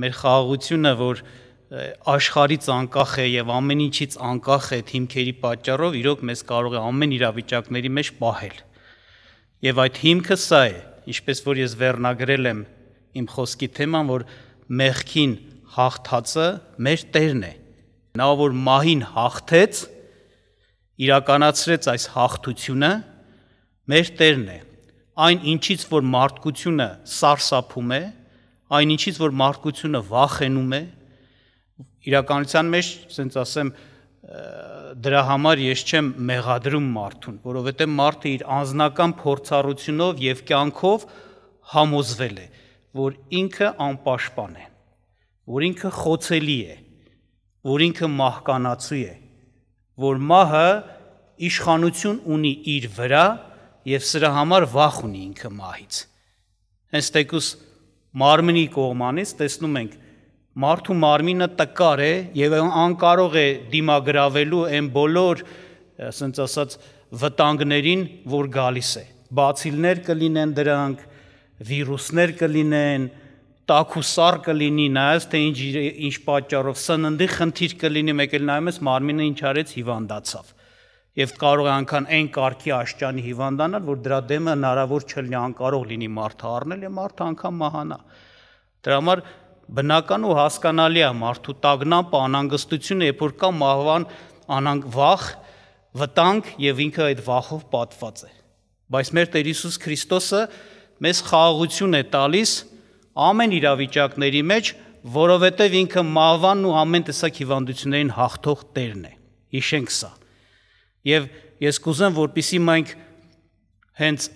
մեր խաղաղությունը, որ աշխարից անկախ է եւ ամեն ինչից անկախ է թիմքերի պատճառով, իրոք մեզ կարող է ամեն իրավիճակների մեջ պահել։ Եվ այդ հիմքը սա է, ինչպես որ ես վերնագրել եմ իմ խոսքի թեման, որ մեղքին հաղթածը մեր Տերն է։ Նա որ մահին հաղթեց, իրականացրեց այս հաղթությունը, մեր Տերն է։ Այն ինչից որ մարդկությունը սարսափում է, այնինչից, որ մարդկությունը վախենում է, իրականության մեջ, ասենց ասեմ, դրա համար ես չեմ մեղադրում մարդուն, որովհետև մարդը իր անznական փորձառությունով եւ կյանքով համոզվել է, որ ինքը անպաշտպան է, որ ինքը խոցելի է, որ ինքը մահկանացու է, որ մահը իշխանություն ունի իր վրա եւ սրա համար վախ ունի ինքը մահից։ Հենց թեկուս դե մարմնի կողմանից տեսնում ենք մարդու մարմինը տկար է եւ անկարող է դիմագրավելու այն բոլոր ասենց ասած վտանգներին, որ գալիս է։ Բացիլներ կլինեն դրանք, վիրուսներ կլինեն, տաքուսար կլինի, նայես թե ինչ ինչ պատճառով սննդի խնդիր կլինի, մեկ էլ նայում ես մարմինը ինչ արեց հիվանդացավ եւ կարող է անգամ այն կարգի աշճանի հիվանդանալ, որ դրա դեմը հնարավոր չլինի անկարող լինի մարդը առնել եւ մարդը անգամ մահանա։ Դրա համար բնական ու հասկանալի է մարդու տագնապ, անհանգստությունը, երբ որ կա մահվան անանգ վախ, վտանգ եւ ինքը այդ վախով պատված է։ Բայց մեր Տեր Հիսուս Քրիստոսը մեզ խաղաղություն է տալիս ամեն իրավիճակների մեջ, որովհետև ինքը մահվանն ու ամեն տեսակ հիվանդություններին հաղթող Տերն է։ Հիշենք սա։ Եվ ես կուզեմ, որպիսի մենք հենց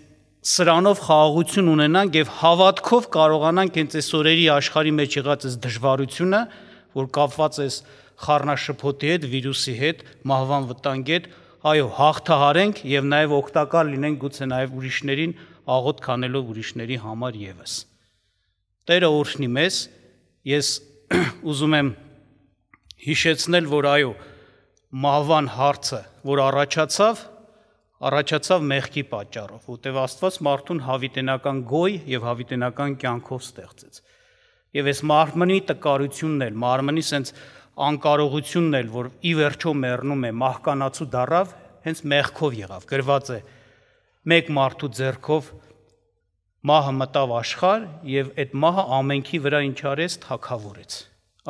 սրանով խաղաղություն ունենանք եւ հավատքով կարողանանք հենց այս օրերի աշխարհի մեջ եղած այս դժվարությունը, որ կապված է խառնաշփոթի հետ, վիրուսի հետ, մահվան վտանգի հետ, այո, հաղթահարենք եւ նաեւ օգտակար լինենք գուցե նաեւ ուրիշներին աղոտ քանելով ուրիշների համար եւս։ Տերը օրհնի մեզ։ Ես ուզում եմ հիշեցնել, որ այո, մահվան հարցը, որ առաջացավ, առաջացավ մեղքի պատճառով, որտեղ Աստված մարդուն հավիտենական գոյ եւ հավիտենական կյանքով ստեղծեց։ Եվ այս մարմնի տկարությունն էլ, մարմնի սենց անկարողությունն էլ, որ ի վերջո մեռնում է, մահկանացու դարավ, հենց մեղքով եղավ, գրված է մեկ մարդու ձեռքով մահը մտավ աշխարհ եւ այդ մահը ամենքի վրա ինչ արեց թակավորեց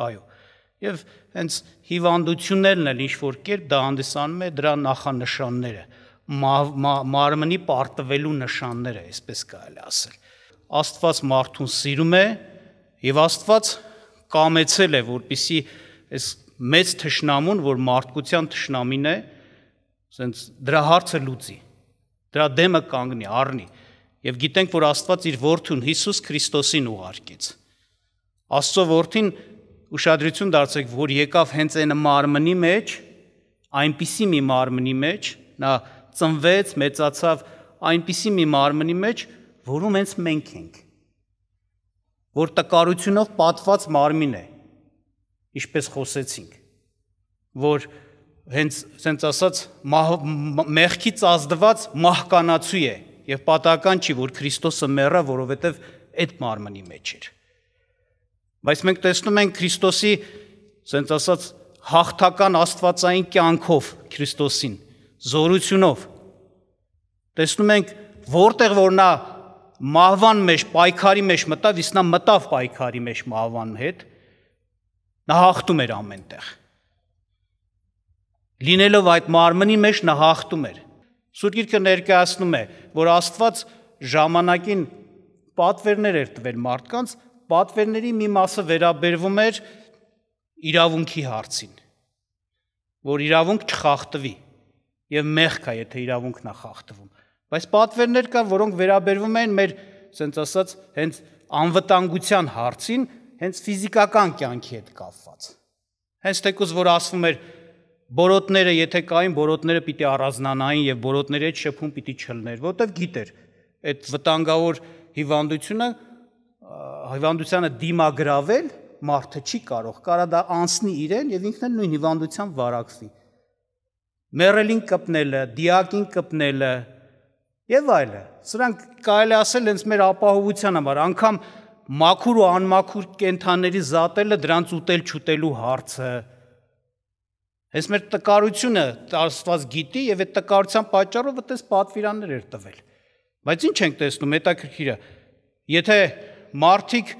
այո եւ հենց հիվանդություններն էլ ինչ որ կերպ դա հանդիսանում է դրա նախանշանները, մարմնի պարտվելու նշանները, այսպես կարելի ասել։ Աստված մարդուն սիրում է եւ Աստված կամեցել է, որպիսի այս մեծ թշնամուն, որ մարդկության թշնամին է, ասենց դրա հարցը լուծի։ Դրա դեմը կանգնի, առնի։ Եվ գիտենք, որ Աստված իր որդուն Հիսուս Քրիստոսին ուղարկեց։ Աստծո որդին ու ուշադրություն դարձեք, որ եկավ հենց այն մարմնի մեջ, այնպիսի մի մարմնի մեջ, նա ծնվեց, մեծացավ այնպիսի մի մարմնի մեջ, որում հենց մենք ենք, որ տկարությունով պատված մարմին է, ինչպես խոսեցինք, որ հենց սենց ասած մահ, մեղքից ազդված մահկանացու է եւ պատական չի որ Քրիստոսը մեռա որովհետեւ այդ մարմնի մեջ էր Բայց մենք տեսնում ենք Քրիստոսի, ասենց ասած, հաղթական աստվածային կյանքով Քրիստոսին, զորությունով։ Տեսնում ենք որտեղ որ նա մահվան մեջ, պայքարի մեջ մտավ, իսկ նա մտավ պայքարի մեջ մահվան հետ, նա հաղթում էր ամենտեղ։ Լինելով այդ մարմնի մեջ նա հաղթում էր։ Սուրբ Գիրքը ներկայացնում է, որ Աստված ժամանակին պատվերներ էր տվել մարդկանց, պատվերների մի մասը վերաբերվում էր իրավունքի հարցին, որ իրավունք չխախտվի եւ մեղք է, եթե իրավունքն է խախտվում։ Բայց պատվերներ կան, որոնք վերաբերվում են մեր, ասենց ասած, հենց անվտանգության հարցին, հենց ֆիզիկական կյանքի հետ կապված։ Հենց թեկուզ որ ասվում էր Բորոտները, եթե կային, բորոտները պիտի առանձնանային եւ բորոտների հետ շփում պիտի չլներ, որովհետեւ գիտեր այդ վտանգավոր հիվանդությունը հիվանդությանը դիմագրավել մարդը չի կարող, կարա դա անցնի իրեն եւ ինքն էլ նույն հիվանդության վարակվի։ Մերելին կպնելը, դիակին կպնելը եւ այլը։ Սրանք կարելի ասել հենց մեր ապահովության համար, անգամ մաքուր ու անմաքուր կենթանների զատելը դրանց ուտել-չուտելու հարցը, Հենց մեր տկարությունը Աստված գիտի եւ այդ տկարության պատճառով այդպես պատվիրաններ էր տվել։ Բայց ինչ ենք տեսնում հետաքրքիրը։ Եթե մարդիկ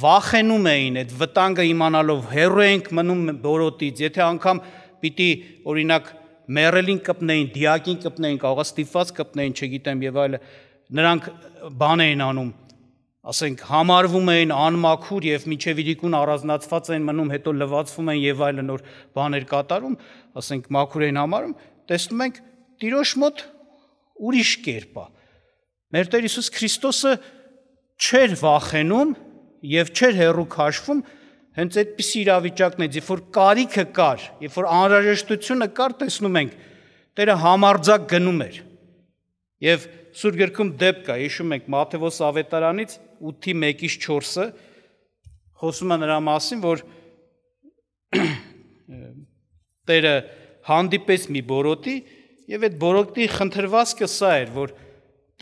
վախենում էին այդ վտանգը իմանալով հեռու ենք մնում բորոտից, եթե անգամ պիտի օրինակ մեռելին կպնեին, դիակին կպնեին, կարող է ստիփված կպնեին, չգիտեմ եւ այլը, նրանք բան էին անում, ասենք համարվում էին անմաքուր եւ միջև իրիկուն առանձնացված էին մնում, հետո լվացվում են եւ այլն նոր բաներ կատարում, ասենք մաքուր էին համարում, տեսնում ենք Տիրոջ մոտ ուրիշ կերպ է։ Մեր Տեր Հիսուս Քրիստոսը չեր վախենում եւ չեր հերու քաշվում հենց այդպիսի իրավիճակներից, երբ որ կարիքը կար, երբ որ անհրաժեշտությունը կար, տեսնում ենք, Տերը համարձակ գնում էր։ Եվ Սուր գրքում դեպք է, հիշում ենք Մատթեոս ավետարանից 8-ի 1-ից 4-ը խոսում է նրա մասին, որ Տերը հանդիպես մի բորոտի եւ այդ բորոտի խնդրվածքը սա էր, որ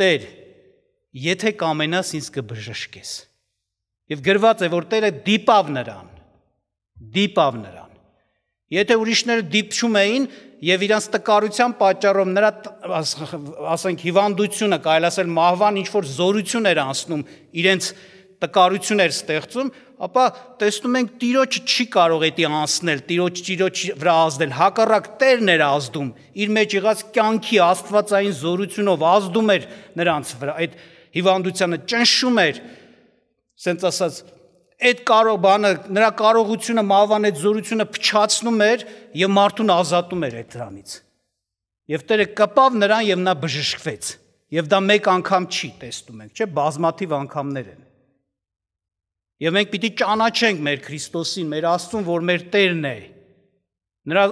Տեր եթե կամենաս ինձ կբժշկես։ Եվ գրված է, որ Տերը դիպավ նրան, դիպավ նրան։ Եթե ուրիշները դիպչում էին եւ իրանց տկարության պատճառով նրա ասենք հիվանդությունը, կարելի ասել մահվան ինչ որ զորություն էր անցնում, իրենց տկարություն էր ստեղծում, ապա տեսնում ենք Տիրոջը չի կարող էտի անցնել, Տիրոջ Տիրոջ վրա ազդել, հակառակ Տերն էր ազդում, իր մեջ եղած կյանքի աստվածային զորությունով ազդում էր նրանց վրա։ Այդ հիվանդությանը ճնշում էր, ասենց ասած, այդ կարող բանը, նրա կարողությունը մահվան այդ զորությունը փչացնում էր եւ մարդուն ազատում էր այդ դրամից։ Եվ Տերը կպավ նրան եւ նա բժշկվեց։ Եվ դա մեկ անգամ չի տեսնում ենք, չէ՞, բազմաթիվ անգամներ են։ Եվ մենք պիտի ճանաչենք մեր Քրիստոսին, մեր Աստծուն, որ մեր Տերն է։ Նրա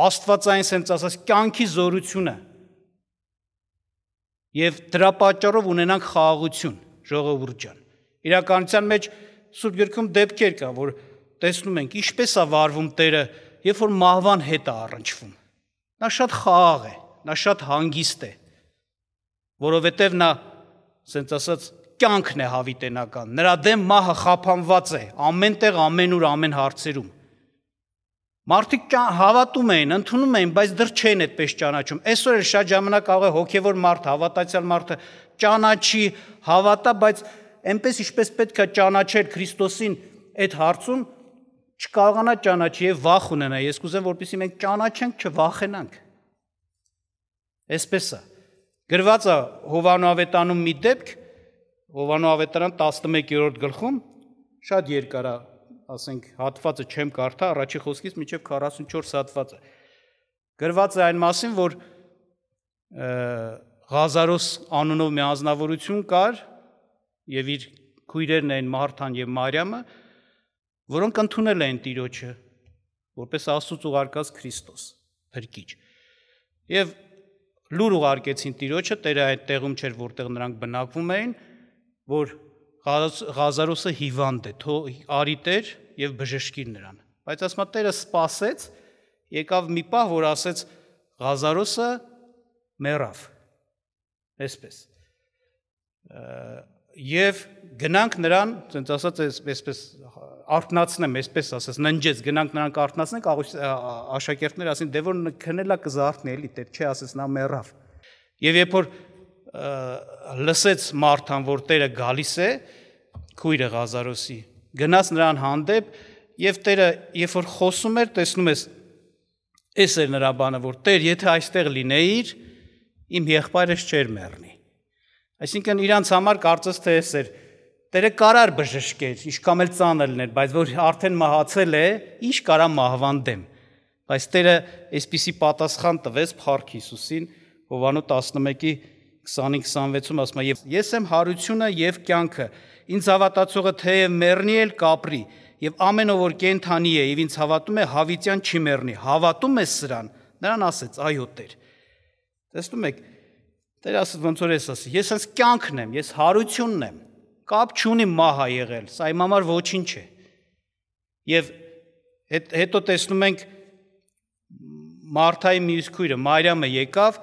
Աստվածային sense ասած կյանքի զորությունը Եվ դրա պատճառով ունենանք խաղաղություն, ժողովուրդ ջան։ Իրականության մեջ Սուրբ Գրքում դեպքեր կա, որ տեսնում ենք ինչպես է վարվում Տերը, երբ որ մահվան հետ է առնչվում։ Նա շատ խաղաղ է, նա շատ հանգիստ է, որովհետև նա ասենց ասած կյանքն է հավիտենական։ Նրա դեմ մահը խափանված է ամենտեղ, ամենուր, ամեն հարցերում։ Մարդիկ հավատում էին, ընդունում էին, բայց դեռ չեն այդպես ճանաչում։ Այսօր էլ շատ ժամանակ կարող է հոգևոր մարդ, հավատացյալ մարդը ճանաչի, հավատա, բայց այնպես ինչպես պետք է ճանաչեր Քրիստոսին այդ հարցում չկարողանա ճանաչի եւ վախ ունենա։ Ես կուզեմ որպեսզի մենք ճանաչենք, չվախենանք։ Էսպես է։ Գրված է Հովանո ավետանում մի դեպք, Հովանո ավետարան 11-րդ գլխում շատ երկար է ասենք հատվածը չեմ կարդա առաջի խոսքից մինչև 44 հատվածը։ Գրված է այն մասին, որ Ղազարոս անունով մի անznավորություն կար եւ իր քույրերն էին Մարթան եւ Մարիամը, որոնք ընդունել էին Տիրոջը որպես Աստծո ուղարկած Քրիստոս, փրկիչ։ Եվ լուր ուղարկեցին Տիրոջը, Տերը այդ տեղում չէր, որտեղ նրանք բնակվում էին, որ Ղազարոսը հիվանդ է, թո արիտեր եւ բժշկիր նրան։ Բայց ասма Տերը սпасեց, եկավ մի պահ, որ ասեց Ղազարոսը մեռավ։ Այսպես։ Եվ գնանք նրան, ցենց ասած, այսպես արտնացնեմ, այսպես ասած, ննջեց, գնանք նրանք արտնացնենք, աշակերտները ասին, դե որ քնելա կզարթնի էլի, Տեր չի ասես նա մեռավ։ Եվ երբ որ լսեց Մարթան, որ Տերը գալիս է, քույրը Ղազարոսի։ Գնաց նրան հանդեպ եւ Տերը, երբ որ խոսում էր, տեսնում ես էս էր նրա բանը, որ Տեր, եթե այստեղ լինեիր, իմ եղբայրս չէր մեռնի։ Այսինքն իրանց համար կարծես թե էս էր Տերը կարար բժշկեր, ինչքան էլ ծանր լիներ, բայց որ արդեն մահացել է, ինչ կարա մահվան դեմ։ Բայց Տերը այսպիսի պատասխան տվեց Փառք Հիսուսին Հովանո 11-ի 25-26-ում ասում է եւ ես եմ հարությունը եւ կյանքը ինձ հավատացողը թեև մեռնի էլ կապրի եւ ամենը որ կենթանի է եւ ինձ հավատում է հավիտյան չի մեռնի հավատում ես սրան նրան ասեց այո Տեր տեսնում եք Տեր ասաց ոնց որ ես ասի ես հենց կյանքն եմ ես հարությունն եմ կապ չունի մահա եղել սա իմ համար ոչինչ է եւ հետո տեսնում ենք Մարթայի մյուս քույրը Մարիամը եկավ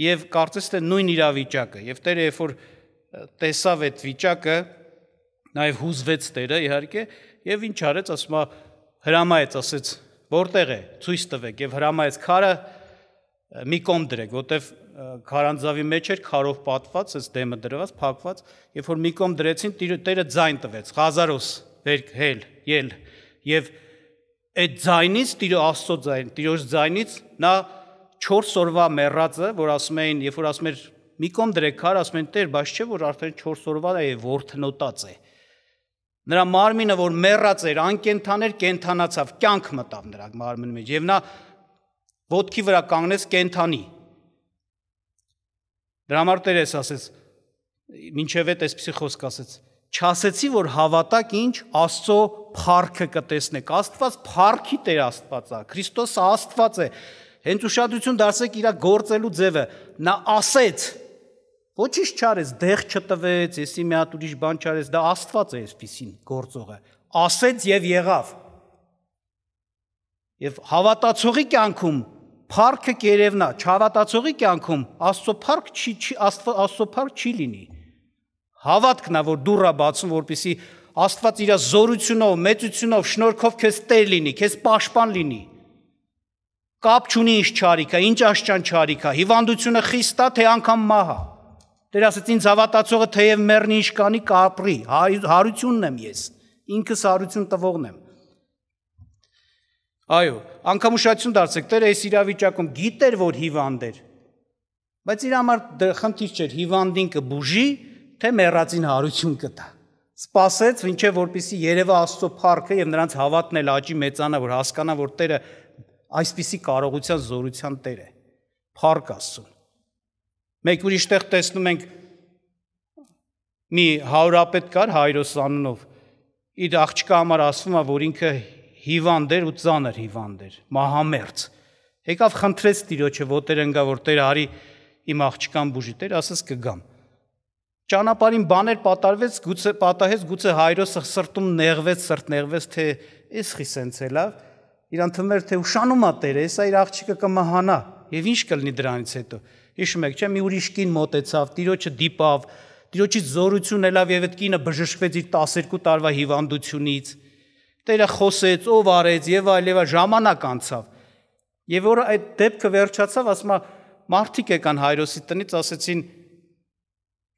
եւ կարծես թե նույն իրավիճակը եւ Տերը երբ որ տեսավ այդ վիճակը նաեւ հուզվեց Տերը իհարկե եւ ինչ արեց ասում է հրամայեց ասեց որտեղ է ցույց տվեք եւ հրամայեց քարը մի կողմ դրեք որտեվ քարանձավի մեջ էր քարով պատված այս դեմը դրված փակված երբ որ մի կողմ դրեցին Տերը ձայն տվեց խազարոս վերք հել ել եւ այդ ձայնից Տիրո Աստծո ձայն Տիրոջ ձայնից նա ձայն, 4 օրվա մեռածը, որ ասում էին, երբ որ ասում էր մի կողմ դրեք քար, ասում են Տեր, բայց չէ որ արդեն 4 օրվա է worth-նոտած է։ Նրա մարմինը, որ մեռած էր, անկենթան էր, կենթանացավ, կյանք մտավ նրա մարմնի մեջ եւ նա ոտքի վրա կանգնեց կենթանի։ Դրա համար Տեր էս ասեց, ինչև է այսպեսի խոսք ասեց չասեցի որ հավատակ ինչ Աստծո փառքը կտեսնեք Աստված փառքի Տեր Աստված է Քրիստոս Աստված է Հենց ուշադրություն դարձեք իր գործելու ձևը։ Նա ասեց. ոչինչ չարեց, դեղ չտվեց, եսի մի հատ ուրիշ բան չարեց, դա Աստված է այսպեսին գործողը։ Ասեց եւ եղավ։ Եվ հավատացողի կյանքում փառքը կերևնա, չհավատացողի կյանքում Աստծո փառք չի, չի Աստծո փառք չի լինի։ Հավատքն է, որ դուռը բացում, որպիսի Աստված իր զորությունով, մեծությունով, շնորհքով քեզ տեր լինի, քեզ պաշտպան լինի։ Կապ չունի ինչ չարիքա, ինչ աշճան չարիքա, հիվանդությունը խիստա, թե անգամ մահա։ Տեր ասեց ինձ հավատացողը թեև մեռնի ինչ կանի կապրի, հարությունն եմ ես, ինքս հարություն տվողն եմ։ Այո, անգամ ուշադրություն դարձեք, Տերը այս իրավիճակում գիտեր, որ հիվանդ էր, բայց իր համար դե խնդիր չէր հիվանդին կբուժի, թե մեռածին հարություն կտա։ Սպասեց, ինչե որpիսի երևա Աստծո փառքը եւ նրանց հավատն էլ աճի մեծանա, որ հասկանան, որ Տերը այսպիսի կարողության զորության տեր է։ Փառք Աստծուն։ Մեկ ուրիշտեղ տեսնում ենք մի հարապետ կար Հայրոս անունով։ Իր աղջկա համար ասվում է, որ ինքը հիվանդ էր ու ծանր հիվանդ էր, մահամերց։ Եկավ խնդրեց Տիրոջը, ոտեր ընկա, որ Տեր արի իմ աղջկան բուժի, Տեր ասաց կգամ։ Ճանապարհին բաներ պատարվեց, գուցե պատահեց, գուցե հայրոսը սրտում նեղվեց, սրտ նեղվեց, թե էս խիսենց է լավ, իրան թվում էր թե ուշանում է Տերը, հեսա իր աղջիկը կմահանա եւ ինչ կլինի դրանից հետո։ Հիշում եք, չէ՞, մի ուրիշ կին մոտեցավ, Տիրոջը դիպավ, Տիրոջից զորություն ելավ եւ այդ կինը բժշկվեց իր 12 տարվա հիվանդությունից։ Տերը խոսեց, ով արեց եւ այլ եւ ժամանակ անցավ։ Եվ որ այդ դեպքը վերջացավ, ասում է մարդիկ եկան հայրոսի տնից, ասեցին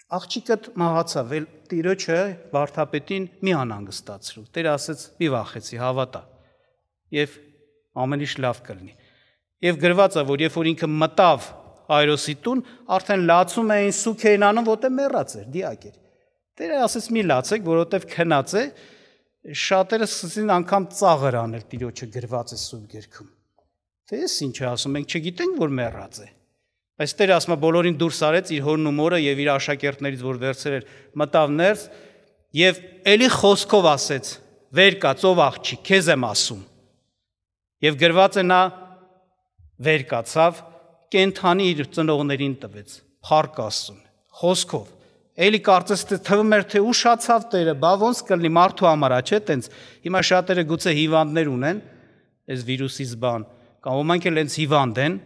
աղջիկդ մահացավ, ել տիրոջը վարդապետին մի անհանգստացրու։ Տերը ասեց՝ «Մի վախեցի, հավատա»։ Եվ ամեն ինչ լավ կլինի։ Եվ գրված է, որ երբ որ ինքը մտավ Այրոսի տուն, արդեն լացում էին սուք էին անում, որտե մեռած էր, դիակ էր։ Տերը ասեց՝ «Մի լացեք, որովհետև քնած է»։ Շատերը սկսեցին անգամ ծաղր անել տիրոջը գրված է սուրբ գրքում։ Տես ինչ է ասում, մենք չգիտենք, որ մեռած է։ Բայց Տերը ասում է բոլորին դուրս արեց իր հորն ու մորը եւ իր աշակերտներից, որ վերցրել էր, մտավ ներս եւ ելի խոսքով ասեց. «Վեր կա ծով աղջի, քեզ եմ ասում»։ Եվ գրված է նա վեր կացավ, կենթանի իր ծնողներին տվեց, փառք Աստծուն, խոսքով։ Էլի կարծես թե թվում էր թե ուշացավ Տերը, բա ոնց կլինի մարդու համար, չէ՞, տենց։ Հիմա շատերը գուցե հիվանդներ ունեն, այս վիրուսից բան, կամ ոմանք էլ հենց հիվանդ են,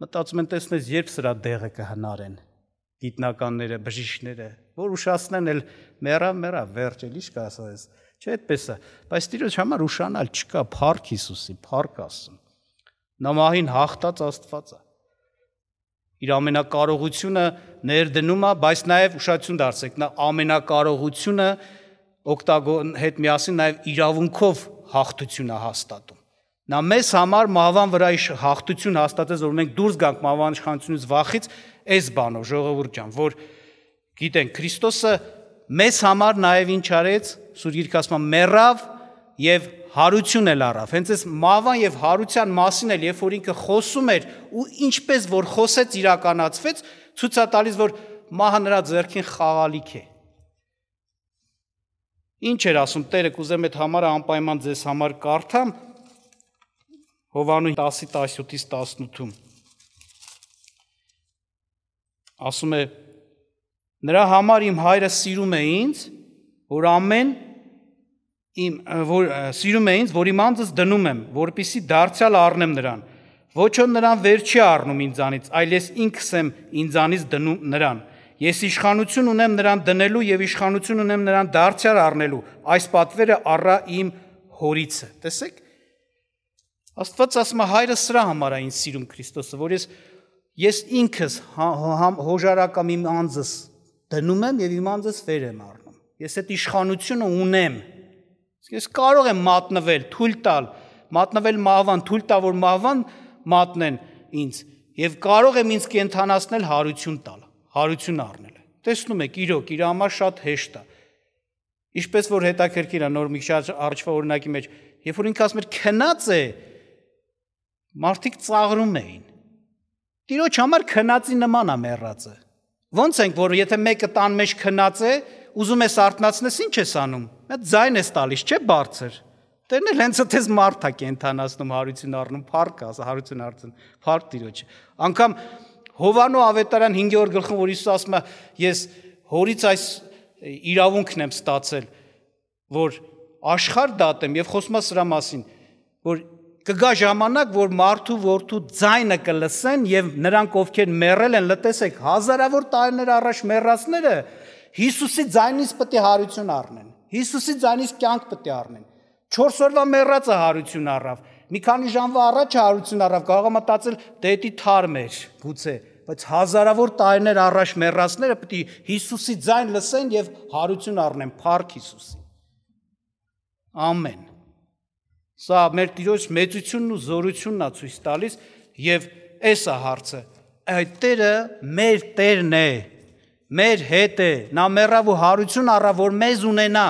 մտածում են տեսնես երբ սրա դեղը կհնարեն գիտնականները, բժիշկները, որ ուշացնեն էլ մեռա, մեռա, վերջ էլի չկա ասած Չէ, այդպես է։ Բայց Տիրոջ համար ուշանալ չկա, փառք Հիսուսի, փառք Աստծո։ Նա մահին հաղթած Աստված է։ Իր ամենակարողությունը ներդնում է, բայց նաև ուշացություն դարձեք, նա ամենակարողությունը օկտագոն հետ միասին նաև իրավունքով հաղթություն է հաստատում։ Նա մեզ համար մահվան վրա իշ հաղթություն հաստատեց, որ մենք դուրս գանք մահվան իշխանությունից վախից, այս բանով ժողովուրդ ջան, որ գիտենք Քրիստոսը մեզ համար նաև ինչ արեց, Սուր Գիրքը ասում է մեռավ եւ հարություն էլ առավ։ Հենց այս մավան եւ հարության մասին էլ երբ որ ինքը խոսում էր ու ինչպես որ խոսեց իրականացվեց, ցույց է տալիս որ մահը նրա ձեռքին խաղալիք է։ Ինչ էր ասում Տերը, կուզեմ այդ համարը անպայման ձեզ համար կարդամ Հովանու 10:17-ից 18-ում։ Ասում է. Նրա համար իմ հայրը սիրում է ինձ, որ ամեն իմ որ սիրում է ինձ, որ իմ անձս դնում եմ, որպիսի դարձյալ առնեմ նրան։ Ոչ ոն նրան վեր չի առնում ինձանից, այլ ես ինքս եմ ինձանից դնում նրան։ Ես իշխանություն ունեմ նրան դնելու եւ իշխանություն ունեմ նրան դարձյալ առնելու։ Այս պատվերը առա իմ հորից է։ Տեսեք։ Աստված ասում է հայրը սրա համար այն սիրում Քրիստոսը, որ ես ես ինքս հա, հա, հոժարակամ իմ անձս դնում եմ եւ իմ անձս վեր եմ առնում։ Ես այդ իշխանությունը ունեմ։ Իսկ ես կարող եմ մատնվել, թույլ տալ, մատնվել մահվան, թույլ տալ, որ մահվան մատնեն ինձ եւ կարող եմ ինձ կենթանացնել հարություն տալ, հարություն առնել։ Տեսնում եք, իրոք, իր համար շատ հեշտ է։ Ինչպես որ հետաքրքիր է նոր մի շատ արժվա օրինակի մեջ, երբ որ ինքը ասում էր քնած է, մարդիկ ծաղրում էին։ Տիրոջ համար քնածի նման է մեռածը։ Ոնց ենք որ եթե մեկը տան մեջ քնած է, ուզում ես արտնացնես, ինչ ես անում մեծ ձայն ես տալիս, չէ՞ բարձր։ Տերն էլ հենց այդպես մարդ է կենթանացնում հարություն առնում, փառք ասա, հարություն արծն, փառք Տիրոջ։ Անկամ Հովանո Ավետարան 5-րդ գլխում որ Հիսուս ասում է, ես հորից այս իրավունքն եմ ստացել, որ աշխարհ դատեմ եւ խոսում է սրա մասին, որ կգա ժամանակ, որ մարդու որդու ձայնը կլսեն եւ նրանք ովքեր մեռել են, լտեսեք, հազարավոր տարիներ առաջ մեռածները Հիսուսի ձայնից պետք է հարություն առնեն։ Հիսուսի ձանից կյանք պետք է առնեն։ 4 օրվա մեռածը հարություն առավ։ Մի քանի ժամվա առաջ հարություն առավ, կարող է մտածել դե դա թարմ էր, գուցե, բայց հազարավոր տարիներ առաջ մեռածները պետք է Հիսուսի ձայն լսեն եւ հարություն առնեն Փառք Հիսուսին։ Ամեն։ Սա մեր Տիրոջ մեծությունն ու զորությունն է ցույց տալիս եւ այս է հարցը։ Այդ Տերը մեր Տերն է, մեր հետ է, նա մեռավ ու հարություն առավ, որ մեզ ունենա։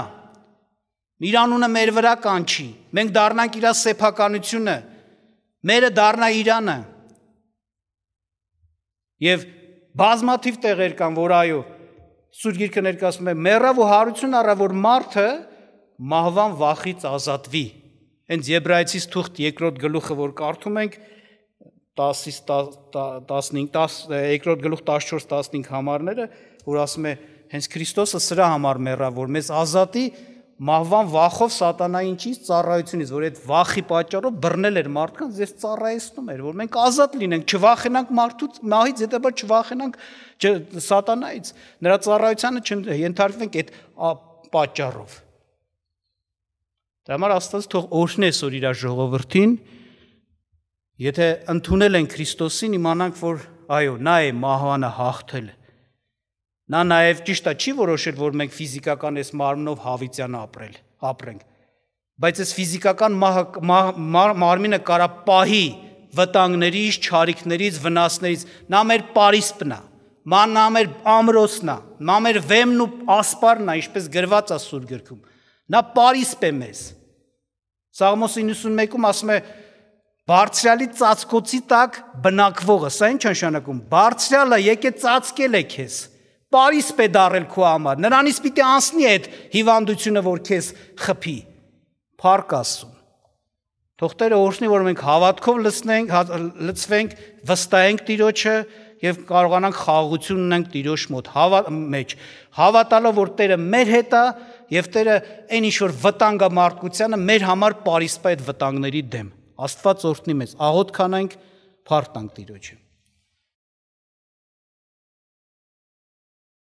Իր անունը մեր վրա կանչի։ Մենք դառնանք իր սեփականությունը, մերը դառնա Իրանը։ Եվ բազմաթիվ տեղեր կան, որ այո, Սուրբ Գիրքը ներկայացնում է մեռավ ու հարություն առավ, որ մարդը մահվան վախից ազատվի։ Հենց Եբրայեցիս թուղթ 2-րդ գլուխը, որ կարդում ենք 10-ից 15 10 2-րդ գլուխ 14-15 համարները, որ ասում է հենց Քրիստոսը սրա համար մեռավ, որ մեզ ազատի մահվան վախով սատանայի ինչից ծառայությունից, որ այդ վախի պատճառով բռնել էր մարդկանց, ես ծառայեցնում էր, որ մենք ազատ լինենք, չվախենանք մարդուց, մահից, հետեւաբար չվախենանք սատանայից, նրա ծառայությանը ենթարկվենք այդ պատճառով։ Դա համար Աստված թող օրհնի այսօր իր ժողովրդին, եթե ընդունել են Քրիստոսին, իմանանք, որ այո, նա է մահվանը հաղթել է Նա նաև ճիշտ է չի որոշել, որ մենք ֆիզիկական այս մարմնով հավիտյան ապրել, ապրենք։ Բայց այս ֆիզիկական մարմինը կարա պահի վտանգներից, չարիքներից, վնասներից, նա մեր Փարիսպն է, նա մեր ամրոցն է, նա մեր վեմն ու ասպարն է, ինչպես գրված է Սուրբ գրքում։ Նա Փարիսպ է մեզ։ Սաղմոս 91-ում ասում է Բարձրալի ծածկոցի տակ բնակվողը, սա ի՞նչ նշանակում։ Բարձրալը եկե ծածկել է քեզ։ եկ Պարիս պետարել քո համար։ Նրանից պիտի անցնի այդ հիվանդությունը, որ քեզ խփի։ Փառք Աստծո։ Թող Տերը օրհնի, որ մենք հավատքով լցնենք, հա, լցվենք, վստահենք Տիրոջը եւ կարողանանք խաղաղություն ունենք Տիրոջ մոտ հավա, մեջ։ Հավատալով, որ Տերը մեր հետ է եւ Տերը այն ինչ որ վտանգը մարդկությանը մեր համար Պարիսպայ այդ վտանգների դեմ։ Աստված օրհնի մեզ։ Աղոթ կանանք, փառտանք Տիրոջը։